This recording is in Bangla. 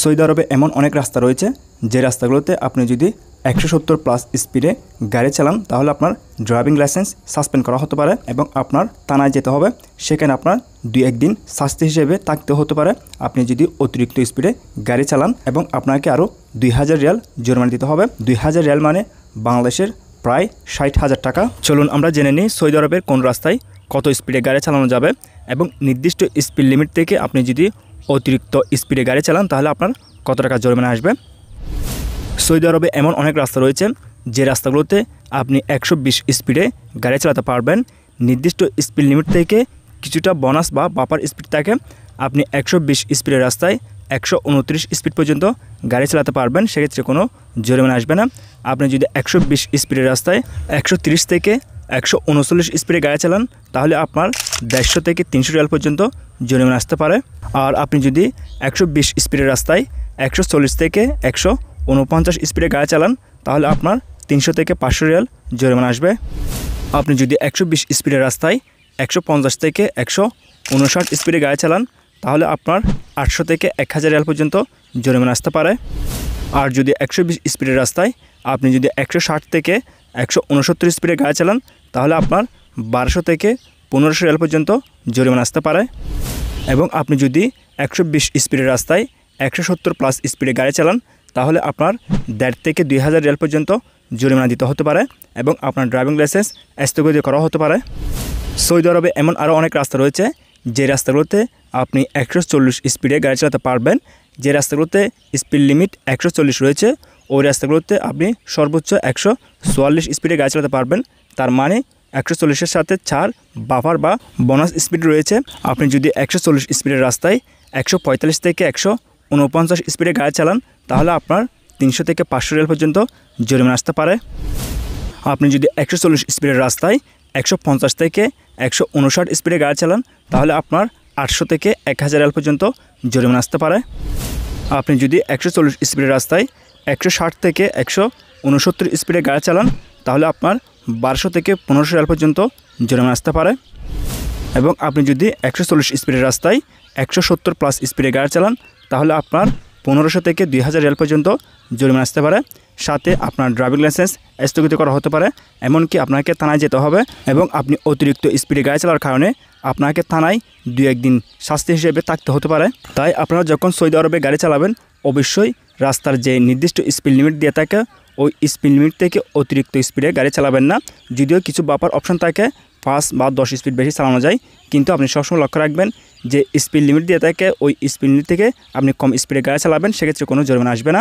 সৌদি আরবে এমন অনেক রাস্তা রয়েছে যে রাস্তাগুলোতে আপনি যদি একশো সত্তর প্লাস স্পিডে গাড়ি চালান তাহলে আপনার ড্রাইভিং লাইসেন্স সাসপেন্ড করা হতে পারে এবং আপনার থানায় যেতে হবে সেখানে আপনার দুই একদিন শাস্তি হিসেবে থাকতে হতে পারে আপনি যদি অতিরিক্ত স্পিডে গাড়ি চালান এবং আপনাকে আরও দুই হাজার রিয়াল জরিমানা দিতে হবে দুই হাজার রিয়াল মানে বাংলাদেশের প্রায় ষাট হাজার টাকা চলুন আমরা জেনে নিই সৌদি আরবের কোন রাস্তায় কত স্পিডে গাড়ি চালানো যাবে এবং নির্দিষ্ট স্পিড লিমিট থেকে আপনি যদি অতিরিক্ত স্পিডে গাড়ি চালান তাহলে আপনার কত টাকা জরিমানা আসবে সৌদি আরবে এমন অনেক রাস্তা রয়েছে যে রাস্তাগুলোতে আপনি একশো স্পিডে গাড়ি চালাতে পারবেন নির্দিষ্ট স্পিড লিমিট থেকে কিছুটা বোনাস বা বাপার স্পিড থাকে আপনি একশো স্পিডের রাস্তায় একশো স্পিড পর্যন্ত গাড়ি চালাতে পারবেন সেক্ষেত্রে কোনো জরিমানা আসবে না আপনি যদি একশো স্পিডের রাস্তায় একশো থেকে একশো উনচল্লিশ স্পিডে গাড়ি চালান তাহলে আপনার দেড়শো থেকে তিনশো রিয়াল পর্যন্ত জরিমানা আসতে পারে আর আপনি যদি একশো বিশ স্পিডের রাস্তায় একশো চল্লিশ থেকে একশো উনপঞ্চাশ স্পিডে গাড়ি চালান তাহলে আপনার তিনশো থেকে পাঁচশো রিয়াল জরিমানা আসবে আপনি যদি একশো বিশ স্পিডের রাস্তায় একশো পঞ্চাশ থেকে একশো উনষাট স্পিডে গাড়ি চালান তাহলে আপনার আটশো থেকে এক হাজার রেল পর্যন্ত জরিমানা আসতে পারে আর যদি একশো বিশ স্পিডের রাস্তায় আপনি যদি একশো ষাট থেকে একশো উনসত্তর স্পিডে গাড়ি চালান তাহলে আপনার বারোশো থেকে পনেরোশো রেল পর্যন্ত জরিমানা আসতে পারে এবং আপনি যদি একশো বিশ স্পিডের রাস্তায় একশো সত্তর প্লাস স্পিডে গাড়ি চালান তাহলে আপনার দেড় থেকে দুই হাজার রেল পর্যন্ত জরিমানা দিতে হতে পারে এবং আপনার ড্রাইভিং লাইসেন্স স্থগিত করা হতে পারে সৌদি আরবে এমন আরও অনেক রাস্তা রয়েছে যে রাস্তাগুলোতে আপনি একশো চল্লিশ স্পিডে গাড়ি চালাতে পারবেন যে রাস্তাগুলোতে স্পিড লিমিট একশো চল্লিশ রয়েছে ওই রাস্তাগুলোতে আপনি সর্বোচ্চ একশো চুয়াল্লিশ স্পিডে গাড়ি চালাতে পারবেন তার মানে একশো চল্লিশের সাথে ছাড় বাফার বা বোনাস স্পিড রয়েছে আপনি যদি একশো চল্লিশ স্পিডের রাস্তায় একশো পঁয়তাল্লিশ থেকে একশো উনপঞ্চাশ স্পিডে গাড়ি চালান তাহলে আপনার তিনশো থেকে পাঁচশো রেল পর্যন্ত জরিমানা আসতে পারে আপনি যদি একশো চল্লিশ স্পিডের রাস্তায় একশো পঞ্চাশ থেকে একশো উনষাট স্পিডে গাড়ি চালান তাহলে আপনার আটশো থেকে এক হাজার এল পর্যন্ত জরিমানা আসতে পারে আপনি যদি একশো চল্লিশ স্পিডের রাস্তায় একশো ষাট থেকে একশো উনসত্তর স্পিডে গাড়ি চালান তাহলে আপনার বারোশো থেকে পনেরোশো এল পর্যন্ত জরিমানা আসতে পারে এবং আপনি যদি একশো চল্লিশ স্পিডের রাস্তায় একশো সত্তর প্লাস স্পিডে গাড়ি চালান তাহলে আপনার পনেরোশো থেকে দুই হাজার এল পর্যন্ত জরিমানা আসতে পারে সাথে আপনার ড্রাইভিং লাইসেন্স স্থগিত করা হতে পারে এমনকি আপনাকে থানায় যেতে হবে এবং আপনি অতিরিক্ত স্পিডে গাড়ি চালার কারণে আপনাকে থানায় দু একদিন শাস্তি হিসেবে থাকতে হতে পারে তাই আপনারা যখন সৌদি আরবে গাড়ি চালাবেন অবশ্যই রাস্তার যে নির্দিষ্ট স্পিড লিমিট দিয়ে থাকে ওই স্পিড লিমিট থেকে অতিরিক্ত স্পিডে গাড়ি চালাবেন না যদিও কিছু বাপার অপশন থাকে পাঁচ বা দশ স্পিড বেশি চালানো যায় কিন্তু আপনি সবসময় লক্ষ্য রাখবেন যে স্পিড লিমিট দিয়ে থাকে ওই স্পিড লিমিট থেকে আপনি কম স্পিডে গাড়ি চালাবেন সেক্ষেত্রে কোনো জরিমানা আসবে না